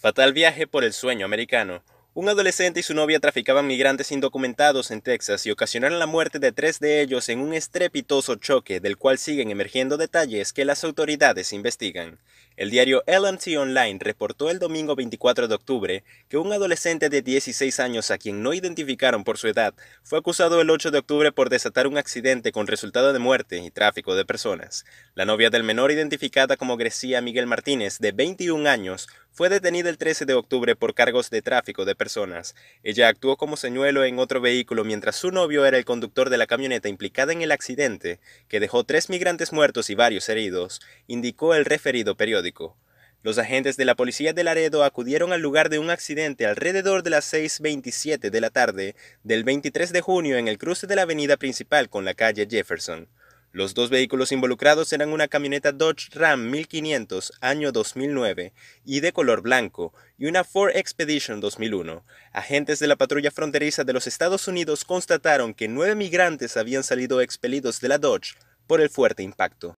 Fatal viaje por el sueño americano. Un adolescente y su novia traficaban migrantes indocumentados en Texas y ocasionaron la muerte de tres de ellos en un estrepitoso choque del cual siguen emergiendo detalles que las autoridades investigan. El diario LMT Online reportó el domingo 24 de octubre que un adolescente de 16 años a quien no identificaron por su edad fue acusado el 8 de octubre por desatar un accidente con resultado de muerte y tráfico de personas. La novia del menor identificada como Grecia Miguel Martínez, de 21 años, fue detenida el 13 de octubre por cargos de tráfico de personas. Ella actuó como señuelo en otro vehículo mientras su novio era el conductor de la camioneta implicada en el accidente, que dejó tres migrantes muertos y varios heridos, indicó el referido periódico. Los agentes de la policía de Laredo acudieron al lugar de un accidente alrededor de las 6.27 de la tarde del 23 de junio en el cruce de la avenida principal con la calle Jefferson. Los dos vehículos involucrados eran una camioneta Dodge Ram 1500 año 2009 y de color blanco y una Ford Expedition 2001. Agentes de la patrulla fronteriza de los Estados Unidos constataron que nueve migrantes habían salido expelidos de la Dodge por el fuerte impacto.